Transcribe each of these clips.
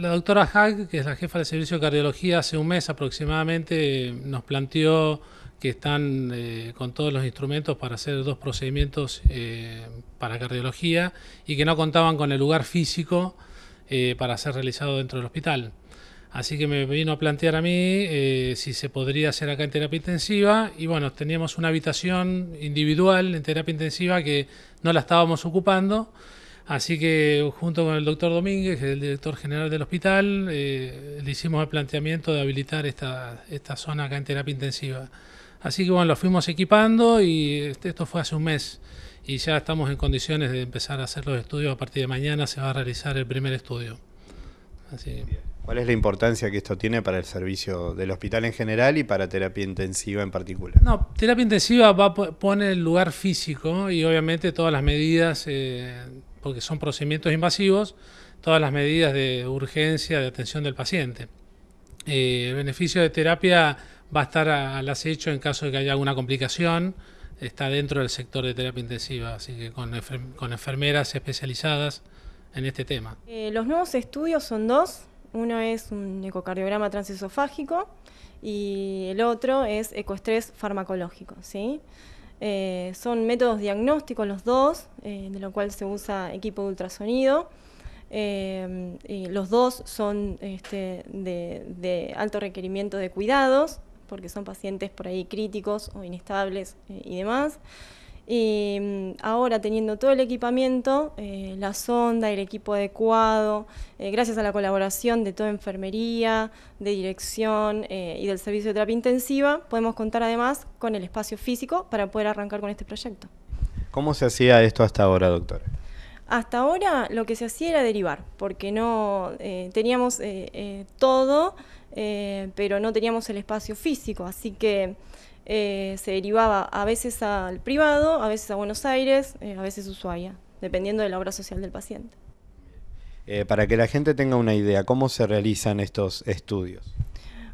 La doctora Hag, que es la jefa del servicio de cardiología, hace un mes aproximadamente eh, nos planteó que están eh, con todos los instrumentos para hacer dos procedimientos eh, para cardiología y que no contaban con el lugar físico para ser realizado dentro del hospital. Así que me vino a plantear a mí si se podría hacer acá en terapia intensiva y bueno, teníamos una habitación individual en terapia intensiva que no la estábamos ocupando Así que junto con el doctor Domínguez, el director general del hospital, eh, le hicimos el planteamiento de habilitar esta, esta zona acá en terapia intensiva. Así que bueno, lo fuimos equipando y este, esto fue hace un mes y ya estamos en condiciones de empezar a hacer los estudios. A partir de mañana se va a realizar el primer estudio. ¿Cuál es la importancia que esto tiene para el servicio del hospital en general y para terapia intensiva en particular? No, terapia intensiva va, pone el lugar físico y obviamente todas las medidas eh, porque son procedimientos invasivos, todas las medidas de urgencia de atención del paciente. Eh, el beneficio de terapia va a estar al acecho en caso de que haya alguna complicación, está dentro del sector de terapia intensiva, así que con, enfermeras especializadas en este tema. Eh, los nuevos estudios son dos, uno es un ecocardiograma transesofágico y el otro es ecoestrés farmacológico, ¿sí? Eh, son métodos diagnósticos los dos, eh, de lo cual se usa equipo de ultrasonido. Eh, los dos son este, de, alto requerimiento de cuidados, porque son pacientes por ahí críticos o inestables y demás. Y mm, ahora teniendo todo el equipamiento, eh, la sonda, el equipo adecuado, eh, gracias a la colaboración de toda enfermería, de dirección eh, y del servicio de terapia intensiva, podemos contar además con el espacio físico para poder arrancar con este proyecto. ¿Cómo se hacía esto hasta ahora, doctor? Hasta ahora lo que se hacía era derivar, porque no teníamos todo eh, pero no teníamos el espacio físico, así que eh, se derivaba a veces al privado, a veces a Buenos Aires, eh, a veces a Ushuaia, dependiendo de la obra social del paciente. para que la gente tenga una idea, ¿cómo se realizan estos estudios?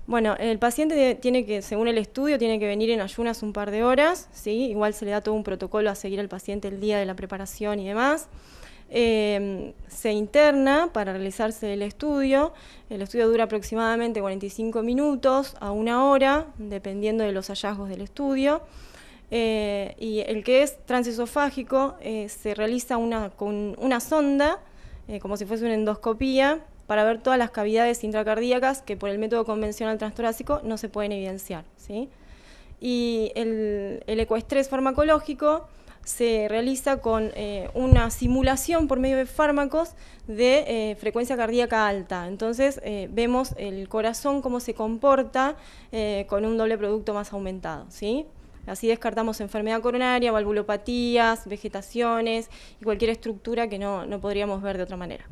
Bueno, el paciente tiene que, según el estudio, tiene que venir en ayunas un par de horas, ¿sí? Igual se le da todo un protocolo a seguir al paciente el día de la preparación y demás. Em, se interna para realizarse el estudio. El estudio dura aproximadamente 45 minutos a una hora, dependiendo de los hallazgos del estudio. Eh, y el que es transesofágico eh, se realiza con una sonda, eh, como si fuese una endoscopía, para ver todas las cavidades intracardíacas que por el método convencional transtorácico no se pueden evidenciar. Y el, el ecoestrés farmacológico se realiza con eh, una simulación por medio de fármacos de eh, frecuencia cardíaca alta. Entonces eh, vemos el corazón cómo se comporta con un doble producto más aumentado. ¿sí? Así descartamos enfermedad coronaria, valvulopatías, vegetaciones y cualquier estructura que no podríamos ver de otra manera.